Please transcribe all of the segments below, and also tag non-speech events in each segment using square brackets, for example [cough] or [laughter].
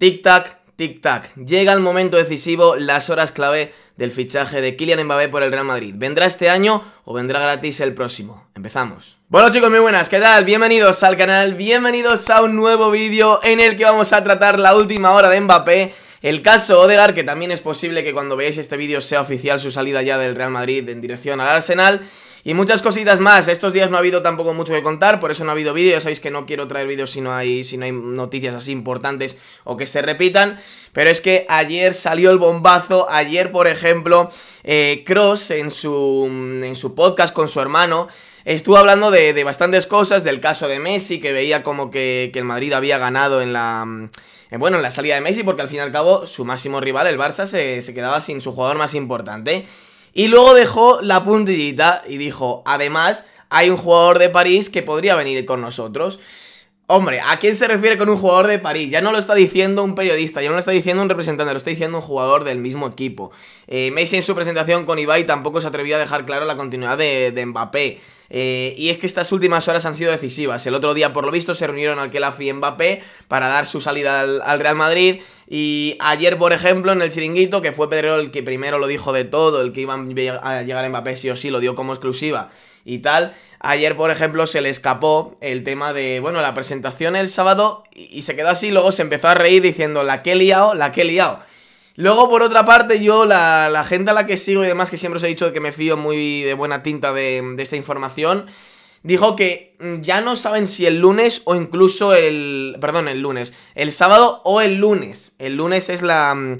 Tic-tac, tic-tac. Llega el momento decisivo, las horas clave del fichaje de Kylian Mbappé por el Real Madrid. ¿Vendrá este año o vendrá gratis el próximo? Empezamos. Bueno chicos, muy buenas, ¿qué tal? Bienvenidos al canal, bienvenidos a un nuevo vídeo en el que vamos a tratar la última hora de Mbappé. El caso Odegar, que también es posible que cuando veáis este vídeo sea oficial su salida ya del Real Madrid en dirección al Arsenal. Y muchas cositas más, estos días no ha habido tampoco mucho que contar, por eso no ha habido vídeo, ya sabéis que no quiero traer vídeos si no hay, si no hay noticias así importantes o que se repitan, pero es que ayer salió el bombazo, ayer por ejemplo, eh, Cross en su, en su podcast con su hermano, Estuvo hablando de, bastantes cosas, del caso de Messi, que veía como que, el Madrid había ganado en la, eh, bueno, en la salida de Messi, porque al fin y al cabo su máximo rival, el Barça, se, se quedaba sin su jugador más importante. Y luego dejó la puntillita y dijo, además, hay un jugador de París que podría venir con nosotros. Hombre, ¿a quién se refiere con un jugador de París? Ya no lo está diciendo un periodista, ya no lo está diciendo un representante, lo está diciendo un jugador del mismo equipo. Eh, Messi en su presentación con Ibai tampoco se atrevió a dejar claro la continuidad de, Mbappé. Eh, y es que estas últimas horas han sido decisivas. El otro día, por lo visto, se reunieron al Kelafi y Mbappé para dar su salida al Real Madrid. Y ayer, por ejemplo, en el chiringuito, que fue Pedro el que primero lo dijo de todo, el que iba a llegar a Mbappé sí o sí, lo dio como exclusiva y tal. Ayer, por ejemplo, se le escapó el tema de, bueno, la presentación el sábado y, se quedó así, luego se empezó a reír diciendo, la que he liado, la que he liado. Luego, por otra parte, yo, la, gente a la que sigo y demás, que siempre os he dicho que me fío muy de buena tinta de, de esa información, dijo que mm, ya no saben si el lunes o incluso el... Perdón, el lunes. El sábado o el lunes. El lunes es la, mm,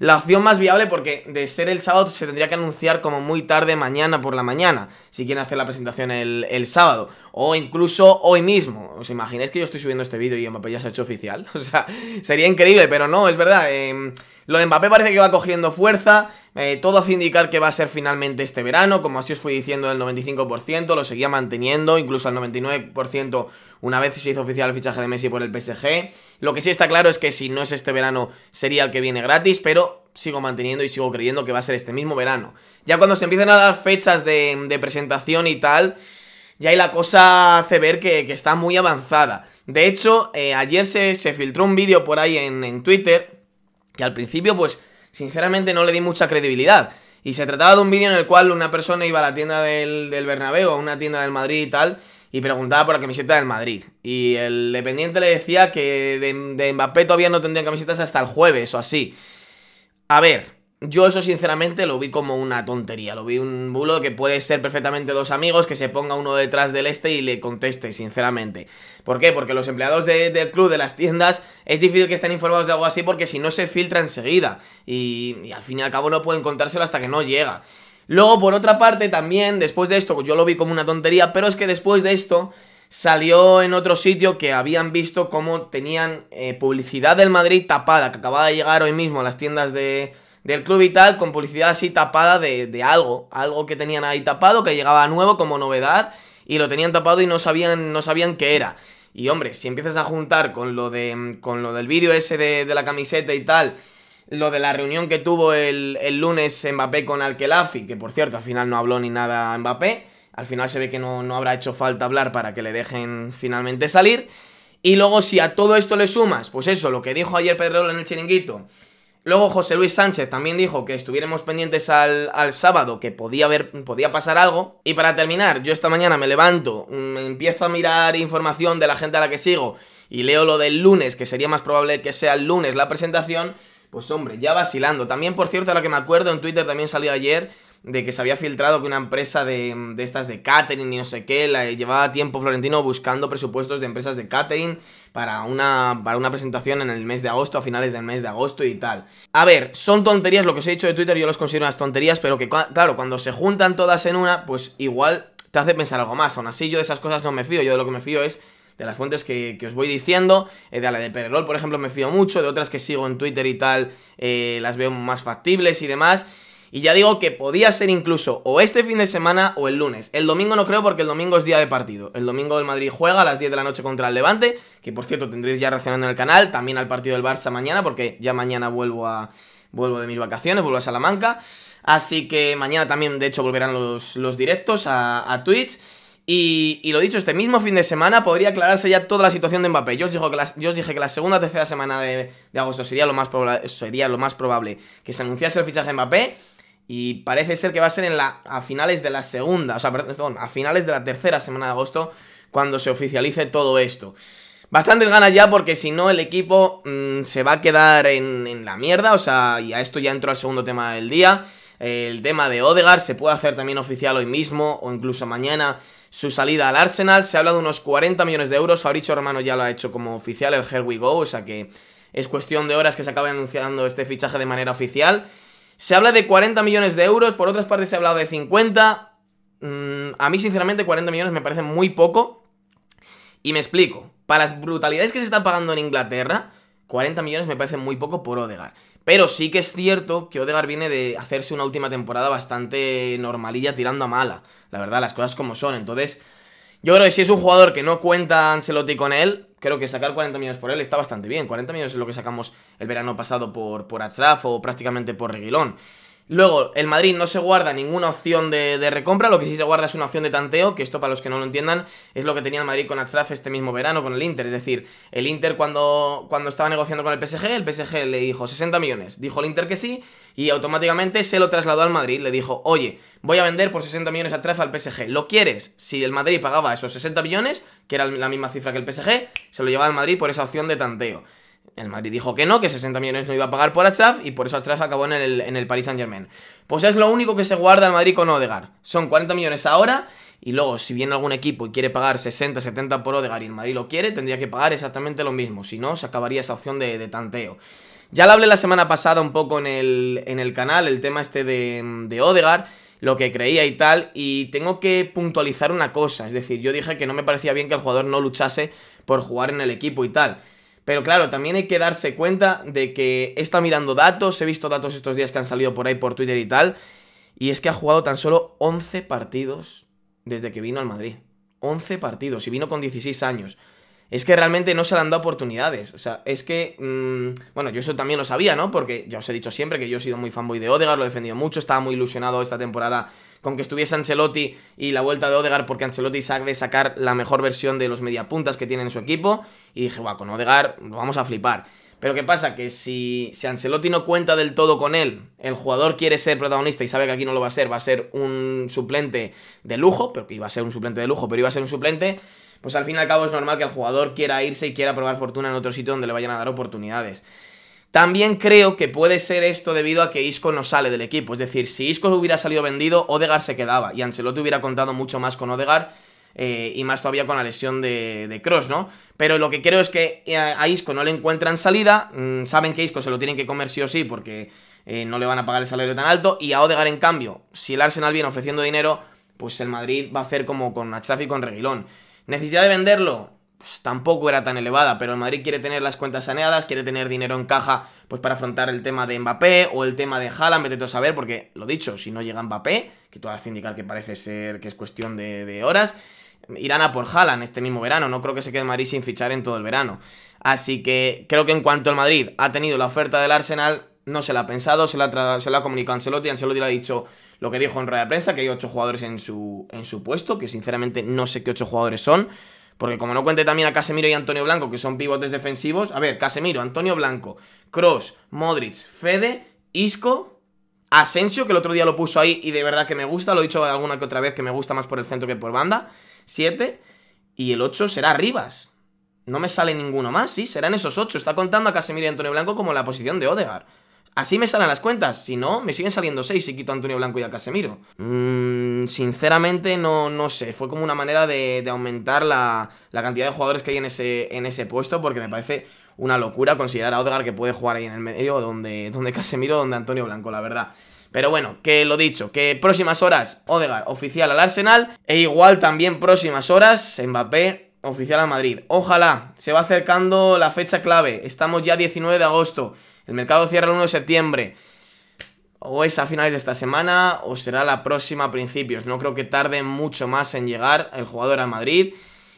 la opción más viable porque de ser el sábado se tendría que anunciar como muy tarde mañana por la mañana, si quieren hacer la presentación el, el sábado o incluso hoy mismo. ¿Os imagináis que yo estoy subiendo este vídeo y Mbappé ya se ha hecho oficial? [laughs] O sea, sería increíble, pero no, es verdad. Em, lo de Mbappé parece que va cogiendo fuerza, eh, todo hace indicar que va a ser finalmente este verano, como así os fui diciendo del 95%, lo seguía manteniendo, incluso al 99% una vez se hizo oficial el fichaje de Messi por el PSG. Lo que sí está claro es que si no es este verano sería el que viene gratis, pero sigo manteniendo y sigo creyendo que va a ser este mismo verano. Ya cuando se empiecen a dar fechas de, de presentación y tal ya ahí la cosa hace ver que, está muy avanzada. De hecho, eh, ayer se, filtró un vídeo por ahí en, Twitter, que al principio, pues, sinceramente no le di mucha credibilidad. Y se trataba de un vídeo en el cual una persona iba a la tienda del, del a una tienda del Madrid y tal, y preguntaba por la camiseta del Madrid. Y el dependiente le decía que de, de Mbappé todavía no tendrían camisetas hasta el jueves o así. A ver, yo eso sinceramente lo vi como una tontería, lo vi un bulo que puede ser perfectamente dos amigos, que se ponga uno detrás del este y le conteste, sinceramente. ¿Por qué? Porque los empleados del club, de las tiendas, es difícil que estén informados de algo así porque si no se filtra enseguida y, al fin y al cabo no pueden contárselo hasta que no llega. Luego, por otra parte, también, después de esto, yo lo vi como una tontería, pero es que después de esto salió en otro sitio que habían visto cómo tenían eh, publicidad del Madrid tapada, que acababa de llegar hoy mismo a las tiendas de del club y tal, con publicidad así tapada de, algo, algo que tenían ahí tapado, que llegaba nuevo como novedad, y lo tenían tapado y no sabían, no sabían qué era. Y hombre, si empiezas a juntar con lo, de, mm, con lo del vídeo ese de, la camiseta y tal, lo de la reunión que tuvo el, el lunes Mbappé con Alkelafi. que por cierto al final no habló ni nada Mbappé, al final se ve que no, no habrá hecho falta hablar para que le dejen finalmente salir. Y luego si a todo esto le sumas, pues eso, lo que dijo ayer Pedro en el chiringuito, Luego José Luis Sánchez también dijo que estuviéramos pendientes al, al, sábado, que podía, haber, podía pasar algo. Y para terminar, yo esta mañana me levanto, me mm, empiezo a mirar información de la gente a la que sigo y leo lo del lunes, que sería más probable que sea el lunes la presentación. Pues hombre, ya vacilando. También, por cierto, a que me acuerdo en Twitter también salió ayer de que se había filtrado que una empresa de, de estas de catering y no sé qué, la, llevaba tiempo Florentino buscando presupuestos de empresas de catering para una, para una presentación en el mes de agosto, a finales del mes de agosto y tal. A ver, son tonterías lo que os he dicho de Twitter, yo los considero unas tonterías, pero que claro, cuando se juntan todas en una, pues igual te hace pensar algo más. Aún así yo de esas cosas no me fío, yo de lo que me fío es de las fuentes que, os voy diciendo, eh, de la de Pererol, por ejemplo, me fío mucho, de otras que sigo en Twitter y tal, eh, las veo más factibles y demás, y ya digo que podía ser incluso o este fin de semana o el lunes. El domingo no creo porque el domingo es día de partido. El domingo el Madrid juega a las 10 de la noche contra el Levante, que por cierto tendréis ya reaccionando en el canal, también al partido del Barça mañana porque ya mañana vuelvo a vuelvo de mis vacaciones, vuelvo a Salamanca. Así que mañana también, de hecho, volverán los, directos a, Twitch. Y, y, lo dicho, este mismo fin de semana podría aclararse ya toda la situación de Mbappé. Yo os, que yo os dije que la segunda o tercera semana de, agosto sería lo, más sería lo más probable que se anunciase el fichaje de Mbappé. Y parece ser que va a ser en la, a finales de la segunda, o sea, perdón, a finales de la tercera semana de agosto cuando se oficialice todo esto. Bastantes ganas ya porque si no el equipo mm, se va a quedar en, la mierda, o sea, y a esto ya entró al segundo tema del día. El tema de Odegaard se puede hacer también oficial hoy mismo o incluso mañana su salida al Arsenal. Se habla de unos 40 millones de euros. Fabricio Romano ya lo ha hecho como oficial el Here We Go, o sea que es cuestión de horas que se acabe anunciando este fichaje de manera oficial. Se habla de 40 millones de euros, por otras partes se ha hablado de 50. Mm, a mí, sinceramente, 40 millones me parece muy poco. Y me explico. Para las brutalidades que se están pagando en Inglaterra, 40 millones me parece muy poco por Odegar. Pero sí que es cierto que Odegar viene de hacerse una última temporada bastante normalilla, tirando a mala. La verdad, las cosas como son. Entonces, yo creo que si es un jugador que no cuenta Ancelotti con él, creo que sacar 40 millones por él está bastante bien. 40 millones es lo que sacamos el verano pasado por, por Atraf o prácticamente por Reguilón. Luego, el Madrid no se guarda ninguna opción de, recompra, lo que sí se guarda es una opción de tanteo, que esto para los que no lo entiendan es lo que tenía el Madrid con Axtraf este mismo verano con el Inter. Es decir, el Inter cuando, cuando estaba negociando con el PSG, el PSG le dijo 60 millones, dijo el Inter que sí y automáticamente se lo trasladó al Madrid, le dijo, oye, voy a vender por 60 millones a al PSG, ¿lo quieres? Si el Madrid pagaba esos 60 millones, que era la misma cifra que el PSG, se lo llevaba al Madrid por esa opción de tanteo. El Madrid dijo que no, que 60 millones no iba a pagar por Achraf y por eso Achraf acabó en el, en el Paris Saint Germain. Pues es lo único que se guarda el Madrid con Odegar. Son 40 millones ahora y luego si viene algún equipo y quiere pagar 60, 70 por Odegar y el Madrid lo quiere, tendría que pagar exactamente lo mismo. Si no, se acabaría esa opción de, tanteo. Ya lo hablé la semana pasada un poco en el, en el canal, el tema este de, de Odegar lo que creía y tal. Y tengo que puntualizar una cosa. Es decir, yo dije que no me parecía bien que el jugador no luchase por jugar en el equipo y tal. Pero claro, también hay que darse cuenta de que está mirando datos, he visto datos estos días que han salido por ahí por Twitter y tal, y es que ha jugado tan solo 11 partidos desde que vino al Madrid. 11 partidos, y vino con 16 años es que realmente no se le han dado oportunidades. O sea, es que, mm, bueno, yo eso también lo sabía, ¿no? Porque ya os he dicho siempre que yo he sido muy fanboy de Odegar lo he defendido mucho, estaba muy ilusionado esta temporada con que estuviese Ancelotti y la vuelta de Odegar porque Ancelotti sabe sacar la mejor versión de los mediapuntas que tiene en su equipo. Y dije, guau, con Odegar lo vamos a flipar. Pero ¿qué pasa? Que si, si Ancelotti no cuenta del todo con él, el jugador quiere ser protagonista y sabe que aquí no lo va a ser, va a ser un suplente de lujo, pero que iba a ser un suplente de lujo, pero iba a ser un suplente, pues al fin y al cabo es normal que el jugador quiera irse y quiera probar fortuna en otro sitio donde le vayan a dar oportunidades. También creo que puede ser esto debido a que Isco no sale del equipo. Es decir, si Isco hubiera salido vendido, Odegar se quedaba. Y Ancelotti hubiera contado mucho más con Odegar. Eh, y más todavía con la lesión de, Cross, ¿no? Pero lo que creo es que eh, a, Isco no le encuentran salida. Mm, saben que Isco se lo tienen que comer sí o sí porque eh, no le van a pagar el salario tan alto. Y a Odegar, en cambio, si el Arsenal viene ofreciendo dinero, pues el Madrid va a hacer como con Achafi y con Reguilón. Necesidad de venderlo, pues tampoco era tan elevada, pero el Madrid quiere tener las cuentas saneadas, quiere tener dinero en caja pues para afrontar el tema de Mbappé o el tema de Haaland, vete a saber, porque lo dicho, si no llega Mbappé, que todo hace indicar que parece ser que es cuestión de, horas, irán a por Haaland este mismo verano, no creo que se quede Madrid sin fichar en todo el verano. Así que creo que en cuanto el Madrid ha tenido la oferta del Arsenal, no se la ha pensado, se la ha, se la ha comunicado a Ancelotti, Ancelotti le ha dicho lo que dijo en rueda de prensa, que hay ocho jugadores en su, en su puesto, que sinceramente no sé qué ocho jugadores son, porque como no cuente también a Casemiro y Antonio Blanco, que son pivotes defensivos, a ver, Casemiro, Antonio Blanco, Cross, Modric, Fede, Isco, Asensio, que el otro día lo puso ahí y de verdad que me gusta, lo he dicho alguna que otra vez que me gusta más por el centro que por banda, siete y el 8 será Rivas. No me sale ninguno más, sí, serán esos ocho Está contando a Casemiro y Antonio Blanco como la posición de Odegar. Así me salen las cuentas, si no, me siguen saliendo 6 si quito a Antonio Blanco y a Casemiro. Mm, sinceramente no, no sé, fue como una manera de, aumentar la, cantidad de jugadores que hay en ese, en ese puesto porque me parece una locura considerar a Odegaard que puede jugar ahí en el medio donde, donde Casemiro, donde Antonio Blanco, la verdad. Pero bueno, que lo dicho, que próximas horas Odegar oficial al Arsenal e igual también próximas horas Mbappé oficial al Madrid. Ojalá, se va acercando la fecha clave, estamos ya 19 de agosto. El mercado cierra el 1 de septiembre. O es a finales de esta semana o será la próxima a principios. No creo que tarde mucho más en llegar el jugador a Madrid.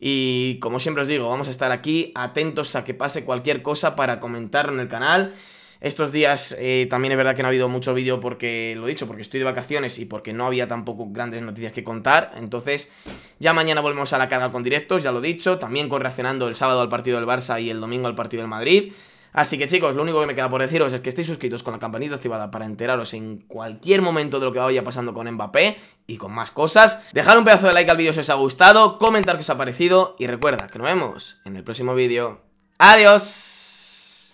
Y como siempre os digo, vamos a estar aquí atentos a que pase cualquier cosa para comentarlo en el canal. Estos días eh, también es verdad que no ha habido mucho vídeo porque, lo he dicho, porque estoy de vacaciones y porque no había tampoco grandes noticias que contar. Entonces, ya mañana volvemos a la carga con directos, ya lo he dicho. También con el sábado al partido del Barça y el domingo al partido del Madrid. Así que chicos, lo único que me queda por deciros es que estéis suscritos con la campanita activada para enteraros en cualquier momento de lo que vaya pasando con Mbappé y con más cosas. Dejar un pedazo de like al vídeo si os ha gustado, comentar qué os ha parecido y recuerda que nos vemos en el próximo vídeo. ¡Adiós!